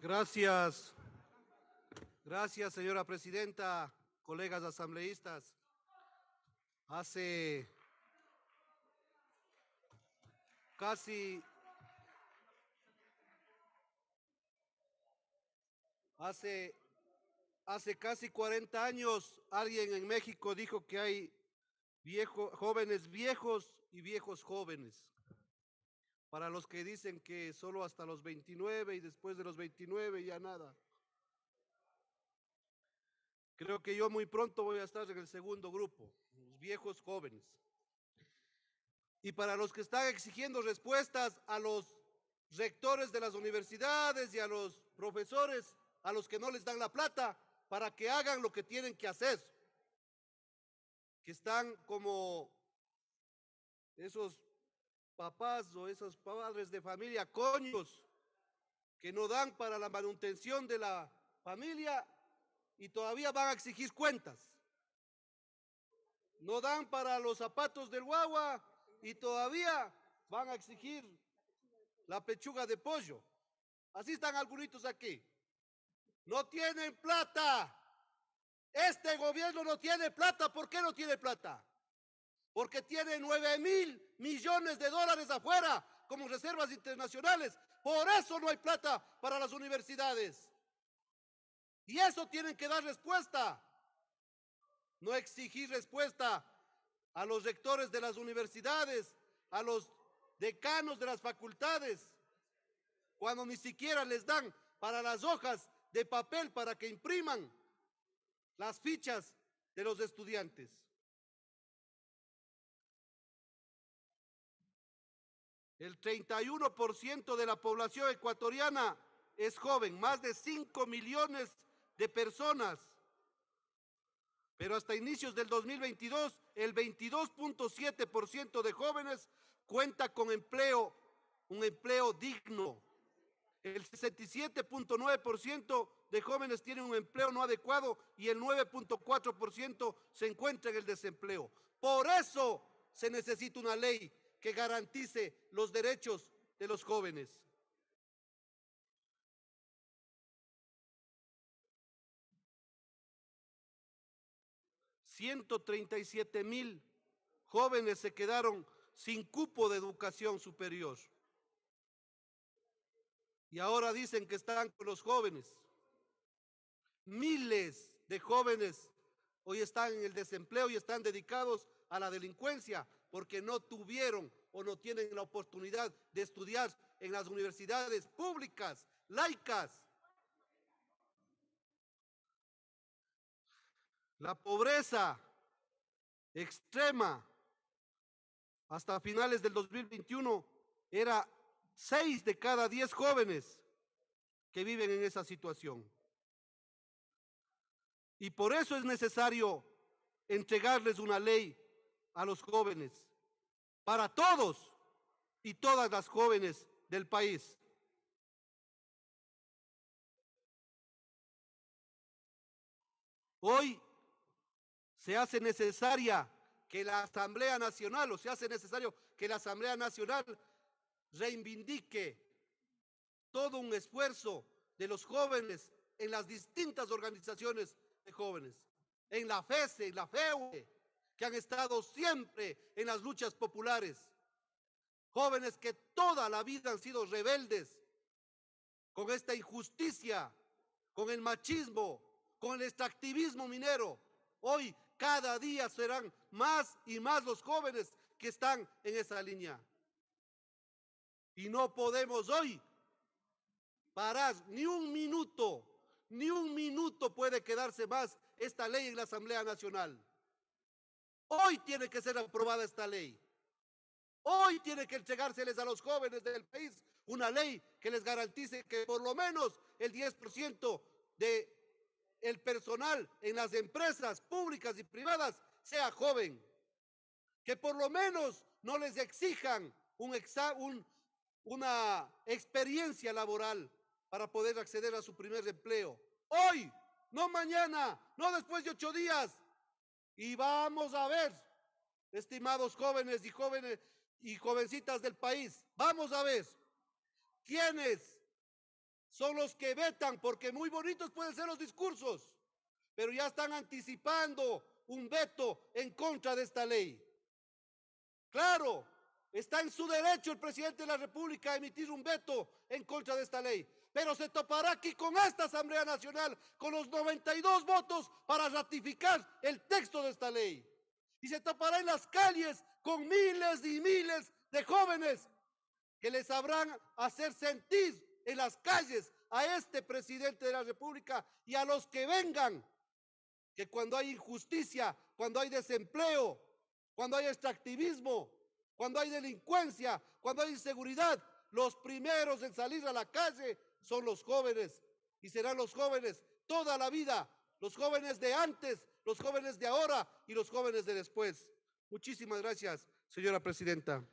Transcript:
Gracias. Gracias, señora presidenta, colegas asambleístas. Hace casi hace hace casi 40 años alguien en México dijo que hay jóvenes viejos y viejos jóvenes. Para los que dicen que solo hasta los 29 y después de los 29 ya nada. Creo que yo muy pronto voy a estar en el segundo grupo, los viejos jóvenes. Y para los que están exigiendo respuestas a los rectores de las universidades y a los profesores, a los que no les dan la plata, para que hagan lo que tienen que hacer, que están como esos papás o esos padres de familia, coños, que no dan para la manutención de la familia y todavía van a exigir cuentas. No dan para los zapatos del guagua y todavía van a exigir la pechuga de pollo. Así están algunos aquí. No tienen plata. Este gobierno no tiene plata. ¿Por qué no tiene plata? porque tiene nueve mil millones de dólares afuera como reservas internacionales. Por eso no hay plata para las universidades. Y eso tienen que dar respuesta. No exigir respuesta a los rectores de las universidades, a los decanos de las facultades, cuando ni siquiera les dan para las hojas de papel para que impriman las fichas de los estudiantes. El 31% de la población ecuatoriana es joven, más de 5 millones de personas. Pero hasta inicios del 2022, el 22.7% de jóvenes cuenta con empleo, un empleo digno. El 67.9% de jóvenes tienen un empleo no adecuado y el 9.4% se encuentra en el desempleo. Por eso se necesita una ley que garantice los derechos de los jóvenes. 137 mil jóvenes se quedaron sin cupo de educación superior. Y ahora dicen que están con los jóvenes. Miles de jóvenes hoy están en el desempleo y están dedicados a la delincuencia porque no tuvieron o no tienen la oportunidad de estudiar en las universidades públicas, laicas. La pobreza extrema hasta finales del 2021 era 6 de cada 10 jóvenes que viven en esa situación. Y por eso es necesario entregarles una ley a los jóvenes, para todos y todas las jóvenes del país. Hoy se hace necesaria que la Asamblea Nacional, o se hace necesario que la Asamblea Nacional reivindique todo un esfuerzo de los jóvenes en las distintas organizaciones de jóvenes, en la FESE, en la FEUE, que han estado siempre en las luchas populares, jóvenes que toda la vida han sido rebeldes con esta injusticia, con el machismo, con el extractivismo minero. Hoy cada día serán más y más los jóvenes que están en esa línea. Y no podemos hoy parar ni un minuto, ni un minuto puede quedarse más esta ley en la Asamblea Nacional. Hoy tiene que ser aprobada esta ley. Hoy tiene que entregárseles a los jóvenes del país una ley que les garantice que por lo menos el 10% de el personal en las empresas públicas y privadas sea joven. Que por lo menos no les exijan un, una experiencia laboral para poder acceder a su primer empleo. Hoy, no mañana, no después de ocho días, y vamos a ver, estimados jóvenes y jóvenes y jovencitas del país, vamos a ver quiénes son los que vetan, porque muy bonitos pueden ser los discursos, pero ya están anticipando un veto en contra de esta ley. Claro, Está en su derecho el presidente de la República a emitir un veto en contra de esta ley. Pero se topará aquí con esta Asamblea Nacional, con los 92 votos para ratificar el texto de esta ley. Y se topará en las calles con miles y miles de jóvenes que les sabrán hacer sentir en las calles a este presidente de la República y a los que vengan que cuando hay injusticia, cuando hay desempleo, cuando hay extractivismo, cuando hay delincuencia, cuando hay inseguridad, los primeros en salir a la calle son los jóvenes y serán los jóvenes toda la vida, los jóvenes de antes, los jóvenes de ahora y los jóvenes de después. Muchísimas gracias, señora presidenta.